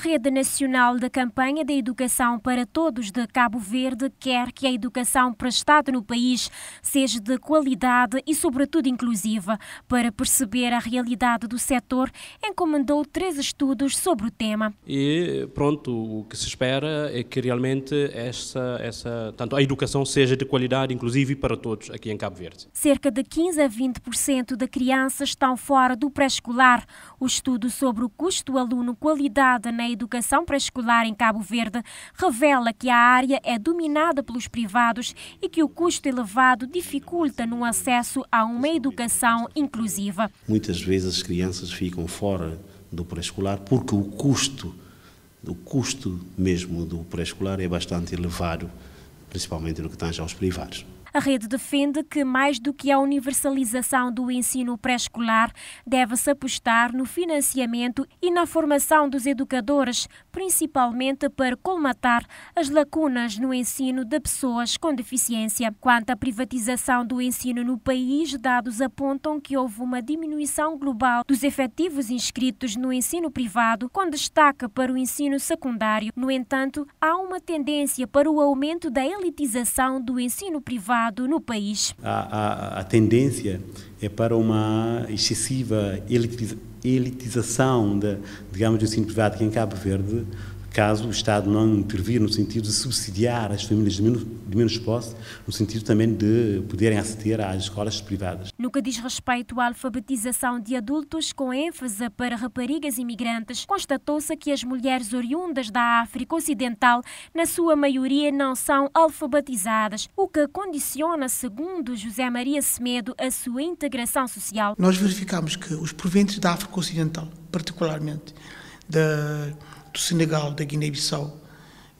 Rede Nacional da Campanha da Educação para Todos de Cabo Verde quer que a educação prestada no país seja de qualidade e, sobretudo, inclusiva. Para perceber a realidade do setor, encomendou três estudos sobre o tema. E pronto, o que se espera é que realmente essa, essa, tanto a educação seja de qualidade, inclusive para todos aqui em Cabo Verde. Cerca de 15 a 20% de crianças estão fora do pré-escolar. O estudo sobre o custo aluno-qualidade na educação pré-escolar em Cabo Verde revela que a área é dominada pelos privados e que o custo elevado dificulta no acesso a uma educação inclusiva. Muitas vezes as crianças ficam fora do pré-escolar porque o custo, o custo mesmo do pré-escolar é bastante elevado, principalmente no que tange aos privados. A rede defende que, mais do que a universalização do ensino pré-escolar, deve-se apostar no financiamento e na formação dos educadores, principalmente para colmatar as lacunas no ensino de pessoas com deficiência. Quanto à privatização do ensino no país, dados apontam que houve uma diminuição global dos efetivos inscritos no ensino privado, com destaque para o ensino secundário. No entanto, há uma tendência para o aumento da elitização do ensino privado no país. A, a, a tendência é para uma excessiva elitização, da, digamos, do ensino assim, privado aqui em Cabo Verde, caso o Estado não intervir no sentido de subsidiar as famílias de menos, de menos posse, no sentido também de poderem aceder às escolas privadas. No que diz respeito à alfabetização de adultos, com ênfase para raparigas imigrantes, constatou-se que as mulheres oriundas da África Ocidental, na sua maioria, não são alfabetizadas, o que condiciona, segundo José Maria Semedo, a sua integração social. Nós verificamos que os proventos da África Ocidental, particularmente, da do Senegal, da Guiné-Bissau,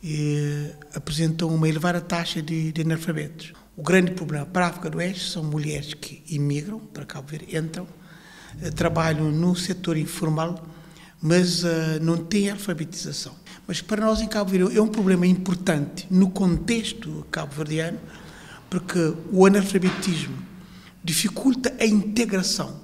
eh, apresentam uma elevada taxa de, de analfabetos. O grande problema para a África do Oeste são mulheres que imigram para Cabo Verde, entram, eh, trabalham no setor informal, mas eh, não têm alfabetização. Mas para nós em Cabo Verde é um problema importante no contexto cabo-verdiano, porque o analfabetismo dificulta a integração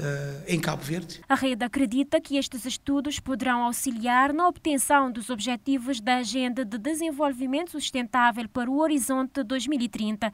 eh, em Cabo Verde. A rede acredita que estes estudos poderão auxiliar na obtenção dos objetivos da Agenda de Desenvolvimento Sustentável para o Horizonte 2030,